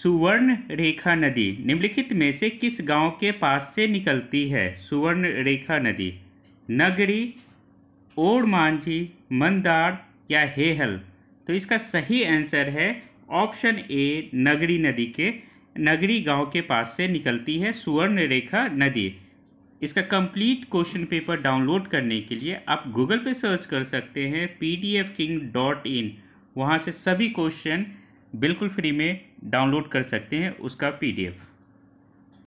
सुवर्ण रेखा नदी निम्नलिखित में से किस गांव के पास से निकलती है सुवर्ण रेखा नदी नगरी ओड़ मांझी मंदार या हेहल तो इसका सही आंसर है ऑप्शन ए नगरी नदी के नगरी गांव के पास से निकलती है सुवर्ण रेखा नदी इसका कंप्लीट क्वेश्चन पेपर डाउनलोड करने के लिए आप गूगल पे सर्च कर सकते हैं P D F king dot in वहाँ से सभी क्वेश्चन बिल्कुल फ्री में डाउनलोड कर सकते हैं उसका पीडीएफ